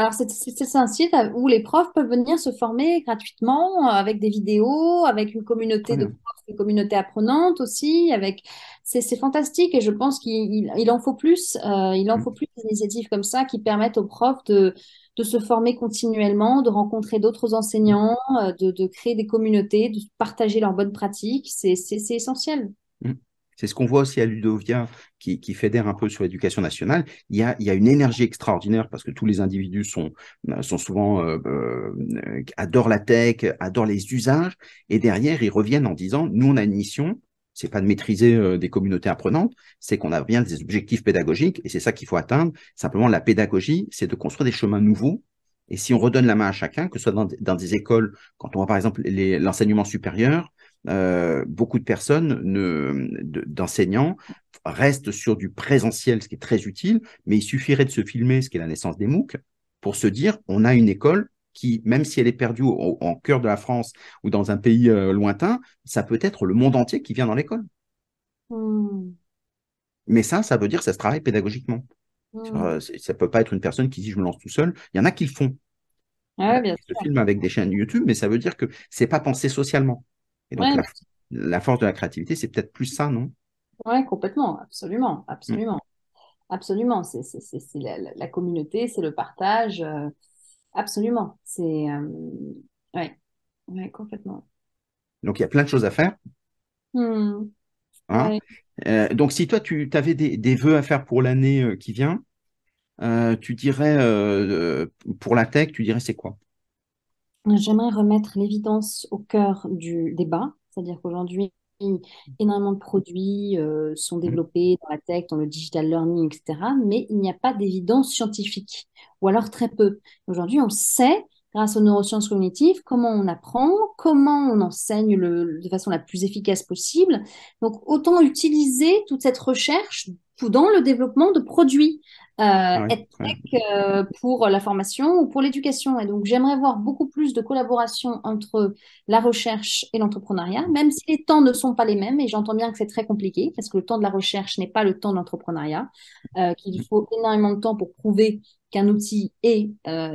Alors, c'est un site où les profs peuvent venir se former gratuitement euh, avec des vidéos, avec une communauté de profs, une communauté apprenante aussi. Avec... C'est fantastique et je pense qu'il en faut plus. il en faut plus euh, mm. d'initiatives comme ça qui permettent aux profs de, se former continuellement, de rencontrer d'autres enseignants, mm. euh, de, créer des communautés, de partager leurs bonnes pratiques. C'est essentiel. Mm. C'est ce qu'on voit aussi à Ludovia, qui, qui fédère un peu sur l'éducation nationale. Il y, a, il y a une énergie extraordinaire parce que tous les individus sont, euh, sont souvent euh, euh, adorent la tech, adorent les usages, et derrière ils reviennent en disant nous on a une mission, c'est pas de maîtriser des communautés apprenantes, c'est qu'on a bien des objectifs pédagogiques et c'est ça qu'il faut atteindre. Simplement, la pédagogie, c'est de construire des chemins nouveaux. Et si on redonne la main à chacun, que ce soit dans, dans des écoles, quand on voit par exemple l'enseignement supérieur, euh, beaucoup de personnes, d'enseignants, restent sur du présentiel, ce qui est très utile, mais il suffirait de se filmer, ce qui est la naissance des MOOC, pour se dire, on a une école qui, même si elle est perdue en cœur de la France ou dans un pays euh, lointain, ça peut être le monde entier qui vient dans l'école. Hmm. Mais ça, ça veut dire que ça se travaille pédagogiquement. Hmm. Euh, ça ne peut pas être une personne qui dit je me lance tout seul. Il y en a qui le font. Ah, bien se filment avec des chaînes YouTube, mais ça veut dire que ce n'est pas pensé socialement. Et donc, la, force de la créativité, c'est peut-être plus ça, non Oui, complètement, absolument, absolument. Mm. Absolument, c'est la, communauté, c'est le partage, euh, absolument. C'est. Euh, complètement. Donc, il y a plein de choses à faire. Hmm. Hein euh, donc, si toi, tu avais des, des, vœux à faire pour l'année qui vient, tu dirais, pour la tech, tu dirais c'est quoi j'aimerais remettre l'évidence au cœur du débat, c'est-à-dire qu'aujourd'hui, énormément de produits euh, sont mmh. développés dans la tech, dans le digital learning, etc., mais il n'y a pas d'évidence scientifique, ou alors très peu. Aujourd'hui, on sait, grâce aux neurosciences cognitives, comment on apprend, comment on enseigne de façon la plus efficace possible. Donc, autant utiliser toute cette recherche dans le développement de produits, euh, ah euh, pour la formation ou pour l'éducation. Et donc, j'aimerais voir beaucoup plus de collaboration entre la recherche et l'entrepreneuriat, même si les temps ne sont pas les mêmes. Et j'entends bien que c'est très compliqué parce que le temps de la recherche n'est pas le temps de l'entrepreneuriat, euh, qu'il mm. faut énormément de temps pour prouver qu'un outil est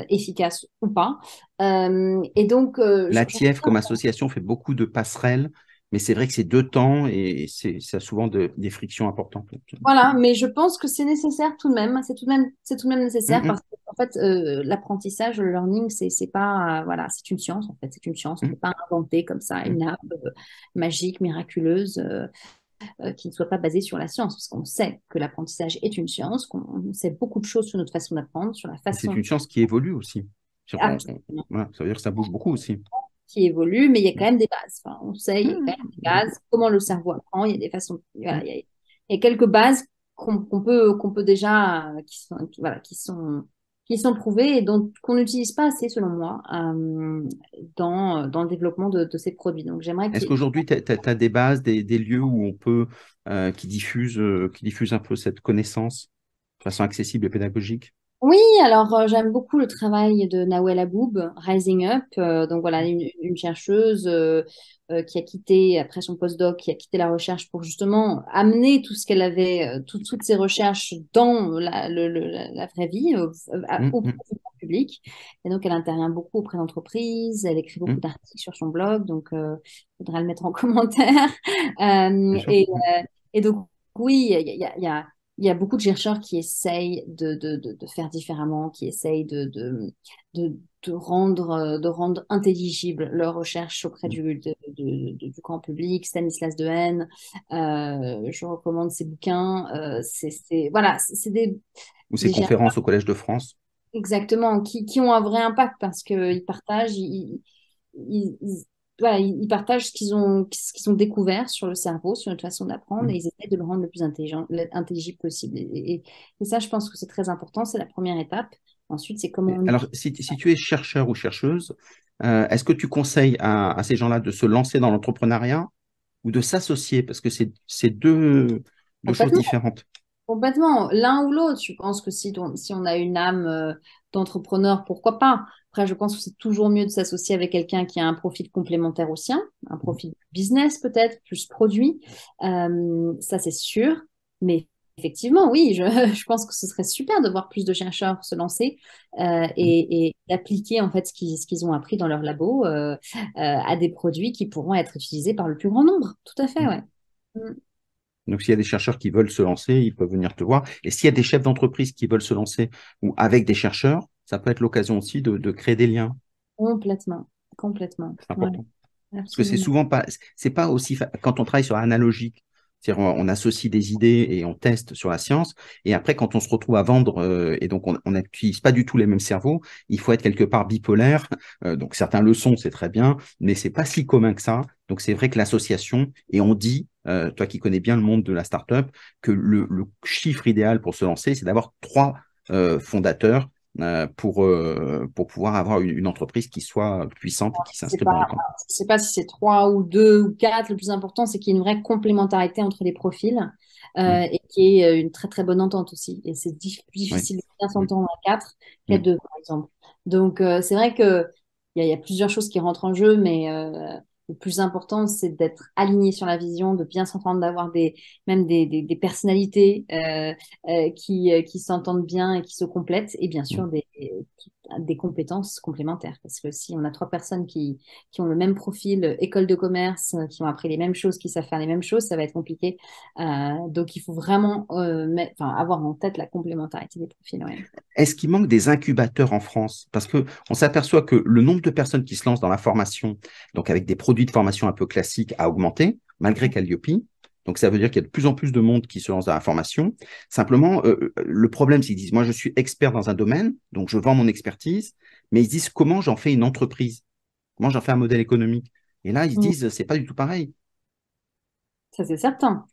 efficace ou pas. et donc, la TIEF comme association fait beaucoup de passerelles mais c'est vrai que c'est deux temps et ça a souvent des frictions importantes. Voilà, mais je pense que c'est nécessaire tout de même. Hein. C'est tout de même, c'est tout même nécessaire parce qu'en fait, euh, l'apprentissage, le learning, c'est pas euh, voilà, c'est une science en fait, c'est une science. On ne mm. peut pas inventer comme ça mm. une app euh, magique, miraculeuse. qui ne soit pas basée sur la science, parce qu'on sait que l'apprentissage est une science, qu'on sait beaucoup de choses sur notre façon d'apprendre, sur la façon. C'est une science qui évolue aussi. Ah, voilà, ça veut dire que ça bouge beaucoup aussi qui évolue, mais il y a quand même des bases. on sait, il y a hmm. des bases. Comment le cerveau apprend, il y a des façons. Voilà, il, y a, quelques bases qu'on peut, qu'on peut déjà, qui sont, sont, qui sont prouvées et dont qu'on n'utilise pas assez, selon moi, euh, dans, dans le développement de, ces produits. Donc j'aimerais. Est-ce qu'aujourd'hui, tu as, des bases, des, lieux où on peut, euh, qui euh, qui diffusent un peu cette connaissance de façon accessible et pédagogique oui, alors euh, j'aime beaucoup le travail de Nawel Aboub, Rising Up. Euh, donc voilà, une, chercheuse euh, qui a quitté, après son postdoc, qui a quitté la recherche pour justement amener tout ce qu'elle avait, tout, toutes ses recherches dans la, vraie vie, au, mmh, au, mmh. public. Et donc elle intervient beaucoup auprès d'entreprises, elle écrit beaucoup mmh. d'articles sur son blog, donc il faudra le mettre en commentaire. et, et donc oui, il y a il y a beaucoup de chercheurs qui essayent de, de, de, faire différemment, qui essayent de, rendre, euh, de rendre intelligible leur recherche auprès du, du grand public. Stanislas Dehaene, euh, je recommande ses bouquins. Euh, c'est, voilà, c'est des. Ou ses conférences au Collège de France. Exactement, qui, qui, ont un vrai impact parce qu'ils partagent, ils, ils ils partagent ce qu'ils ont, ce qu'ils ont découvert sur le cerveau, sur notre façon d'apprendre, mm. et ils essaient de le rendre le plus intelligent, intelligible possible. Et, ça, je pense que c'est très important, c'est la première étape. Ensuite, c'est comment. Alors, si, tu es chercheur ou chercheuse, euh, est-ce que tu conseilles à, ces gens-là de se lancer dans l'entrepreneuriat ou de s'associer Parce que c'est, c'est deux, choses différentes. Complètement, l'un ou l'autre. Je pense que si, si on a une âme euh, entrepreneurs, pourquoi pas Après, je pense que c'est toujours mieux de s'associer avec quelqu'un qui a un profil complémentaire au sien, un profil business peut-être, plus produit. Euh, ça, c'est sûr. Mais effectivement, oui, je, pense que ce serait super de voir plus de chercheurs se lancer euh, et, d'appliquer en fait ce qu'ils, ont appris dans leur labo euh, à des produits qui pourront être utilisés par le plus grand nombre. Tout à fait, mm. ouais. Mm. Donc, s'il y a des chercheurs qui veulent se lancer, ils peuvent venir te voir. Et s'il y a des chefs d'entreprise qui veulent se lancer ou avec des chercheurs, ça peut être l'occasion aussi de, créer des liens. Complètement, complètement. C'est important. Parce que c'est souvent pas, c'est pas aussi, quand on travaille sur analogique, on, associe des idées et on teste sur la science. Et après, quand on se retrouve à vendre, euh, et donc on n'utilise pas du tout les mêmes cerveaux, il faut être quelque part bipolaire. Euh, donc certains le sont, c'est très bien, mais c'est pas si commun que ça. Donc c'est vrai que l'association, et on dit, euh, toi qui connais bien le monde de la startup, que le, le chiffre idéal pour se lancer, c'est d'avoir trois fondateurs euh, pour, euh, pour pouvoir avoir une, entreprise qui soit puissante et qui s'inscrit dans le camp. Je ne sais pas si c'est trois ou deux ou quatre. Le plus important, c'est qu'il y ait une vraie complémentarité entre les profils mm. euh, et qu'il y ait une très très bonne entente aussi. Et c'est difficile de bien s'entendre mm. à quatre mm. qu'à deux, par exemple. Donc, c'est vrai qu'il y, y, a plusieurs choses qui rentrent en jeu, mais. Euh, le plus important, c'est d'être aligné sur la vision, de bien s'entendre, d'avoir des, même des, des, personnalités euh, euh, qui, euh, qui s'entendent bien et qui se complètent, et bien sûr mm. des, des compétences complémentaires. Parce que si on a trois personnes qui, ont le même profil, euh, école de commerce, euh, qui ont appris les mêmes choses, qui savent faire les mêmes choses, ça va être compliqué. Euh, donc, il faut vraiment avoir en tête la complémentarité des profils. Est-ce qu'il manque des incubateurs en France Parce que on s'aperçoit que le nombre de personnes qui se lancent dans la formation, donc avec des produits de formation un peu classiques, a augmenté, malgré Calliope. Donc ça veut dire qu'il y a de plus en plus de monde qui se lance dans la formation. Simplement, euh, euh, le problème, c'est qu'ils disent, moi je suis expert dans un domaine, donc je vends mon expertise, mais ils disent comment j'en fais une entreprise, comment j'en fais un modèle économique. Et là, ils mmh. disent, c'est pas du tout pareil. Ça c'est certain.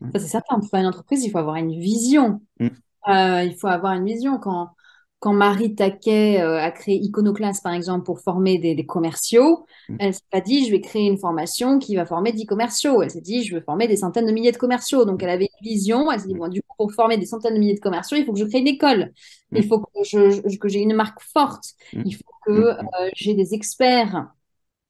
Mmh. Ça c'est certain. Pour faire une entreprise, il faut avoir une vision. Mmh. Euh, il faut avoir une vision quand quand Marie Taquet euh, a créé Iconoclast, par exemple, pour former des, commerciaux, mm. elle s'est pas dit, je vais créer une formation qui va former 10 commerciaux. Elle s'est dit, je veux former des centaines de milliers de commerciaux. Donc, elle avait une vision. Elle s'est dit, mm. bon, du coup, pour former des centaines de milliers de commerciaux, il faut que je crée une école. Il mm. faut que j'ai une marque forte. Il faut que euh, j'ai des experts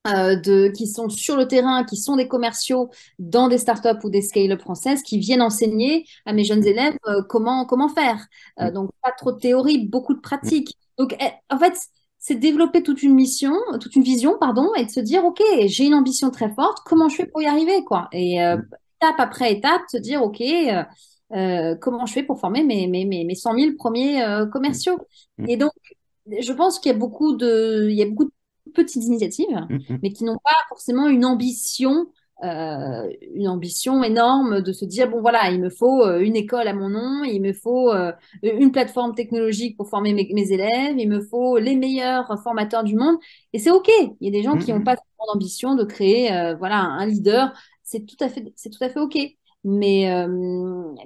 euh, de, qui sont sur le terrain, qui sont des commerciaux dans des startups ou des scale-up françaises, qui viennent enseigner à mes jeunes élèves euh, comment, comment faire. Euh, mm. donc, pas trop de théorie, beaucoup de pratique. Mm. Donc, eh, en fait, c'est développer toute une mission, toute une vision, pardon, et de se dire, OK, j'ai une ambition très forte, comment je fais pour y arriver, quoi. Et mm. étape après étape, se dire, OK, comment je fais pour former mes, mes, mes, 100 000 premiers commerciaux. Et donc, je pense qu'il y a beaucoup de, il y a beaucoup de petites initiatives, mm-hmm. mais qui n'ont pas forcément une ambition euh, une ambition énorme de se dire bon voilà il me faut euh, une école à mon nom il me faut euh, une plateforme technologique pour former mes, élèves il me faut les meilleurs formateurs du monde et c'est ok il y a des gens qui n'ont mm-hmm. pas d'ambition de créer voilà un leader c'est tout à fait c'est tout à fait ok mais, euh,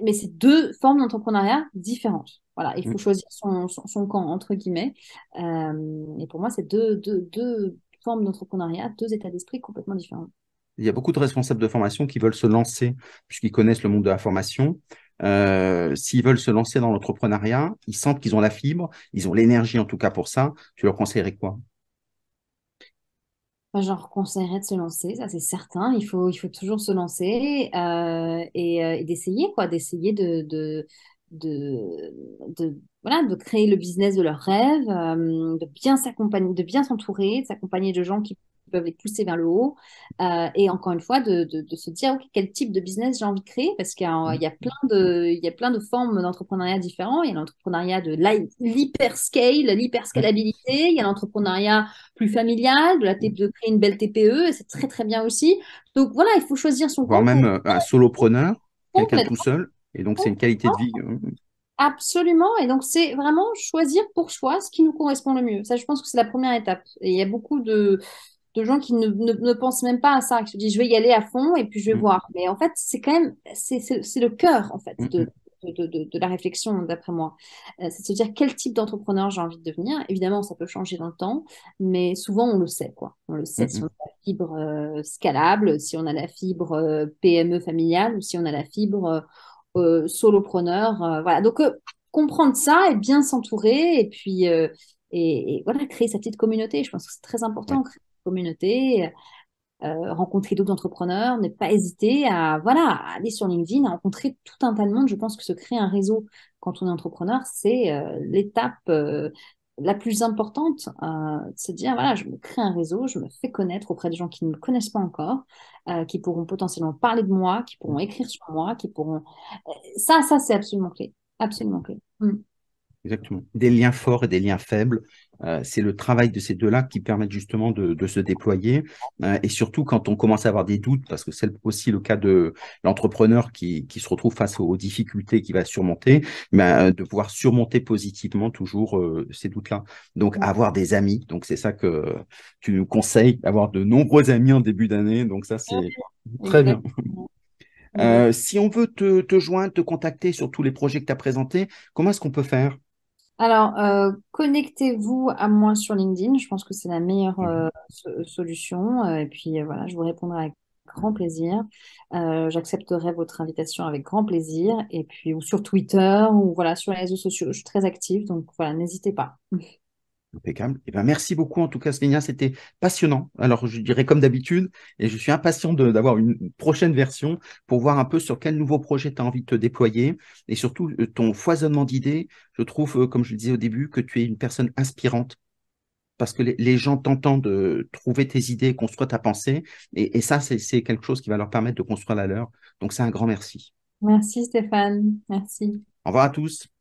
mais c'est deux formes d'entrepreneuriat différentes. Voilà, il faut choisir son, son, camp, entre guillemets. Euh, et pour moi, c'est deux, deux, deux formes d'entrepreneuriat, deux états d'esprit complètement différents. Il y a beaucoup de responsables de formation qui veulent se lancer, puisqu'ils connaissent le monde de la formation. Euh, s'ils veulent se lancer dans l'entrepreneuriat, ils sentent qu'ils ont la fibre, ils ont l'énergie en tout cas pour ça. Tu leur conseillerais quoi moi, je de se lancer, ça c'est certain. Il faut, il faut toujours se lancer euh, euh, et, d'essayer, quoi, d'essayer de, voilà, de créer le business de leurs rêves, euh, de bien s'accompagner, de bien s'entourer, de s'accompagner de gens qui peuvent les pousser vers le haut. Euh, et encore une fois, de, se dire ok, quel type de business j'ai envie de créer parce qu'il y, a plein de formes d'entrepreneuriat différents. Il y a l'entrepreneuriat de l'hyperscale, l'hyperscalabilité. Il y a l'entrepreneuriat plus familial, de, la e, de créer une belle TPE. c'est très très bien aussi. Donc voilà, il faut choisir son. Voire même euh, un solopreneur, quelqu'un tout seul. Et donc c'est une qualité de vie. Euh, Absolument. Et donc, c'est vraiment choisir pour soi ce qui nous correspond le mieux. Ça, je pense que c'est la première étape. Et il y a beaucoup de, de gens qui ne, ne, pensent même pas à ça, qui se disent je vais y aller à fond et puis je vais mm. voir. Mais en fait, c'est quand même, c'est le cœur en fait mm, mm. de, la réflexion, d'après moi. Euh, c'est de se dire quel type d'entrepreneur j'ai envie de devenir. Évidemment, ça peut changer dans le temps, mais souvent on le sait quoi. On le sait si on a la fibre euh, scalable, si on a la fibre euh, PME familiale si on a la fibre solopreneur. voilà. Donc comprendre ça et bien s'entourer et puis et, voilà créer sa petite communauté. Je pense que c'est très important communauté, euh, rencontrer d'autres entrepreneurs, ne pas hésiter à voilà aller sur LinkedIn, à rencontrer tout un tas de monde. Je pense que se créer un réseau quand on est entrepreneur, c'est euh, l'étape euh, la plus importante, c'est dire voilà, je me crée un réseau, je me fais connaître auprès de gens qui ne me connaissent pas encore, qui pourront potentiellement parler de moi, qui pourront écrire sur moi, qui pourront ça, ça c'est absolument clé, absolument clé. Mm. Exactement. Des liens forts et des liens faibles euh, c'est le travail de ces deux-là qui permettent justement de, se déployer. Euh, et surtout, quand on commence à avoir des doutes, parce que c'est aussi le cas de l'entrepreneur qui, se retrouve face aux difficultés qu'il va surmonter, ben, euh, de pouvoir surmonter positivement toujours ces doutes-là. Donc, avoir des amis. Donc, c'est ça que tu nous conseilles, avoir de nombreux amis en début d'année. Donc, ça, c'est très bien. si on veut te, te joindre, te contacter sur tous les projets que tu as présentés, comment est-ce qu'on peut faire alors, euh, connectez-vous à moi sur LinkedIn. Je pense que c'est la meilleure mmh. euh, solution. Euh, et puis voilà, je vous répondrai avec grand plaisir. J'accepterai votre invitation avec grand plaisir. Et puis, ou sur Twitter, ou voilà, sur les réseaux sociaux. Je suis très active, donc voilà, n'hésitez pas. Impeccable. Eh ben, merci beaucoup en tout cas, Svenia, c'était passionnant. Alors je dirais comme d'habitude, et je suis impatient d'avoir une prochaine version pour voir un peu sur quel nouveau projet tu as envie de te déployer et surtout euh, ton foisonnement d'idées. Je trouve, euh, comme je le disais au début, que tu es une personne inspirante parce que les, gens t'entendent de euh, trouver tes idées, construire ta pensée, et ça c'est quelque chose qui va leur permettre de construire la leur. Donc c'est un grand merci. Merci Stéphane, merci. Au revoir à tous.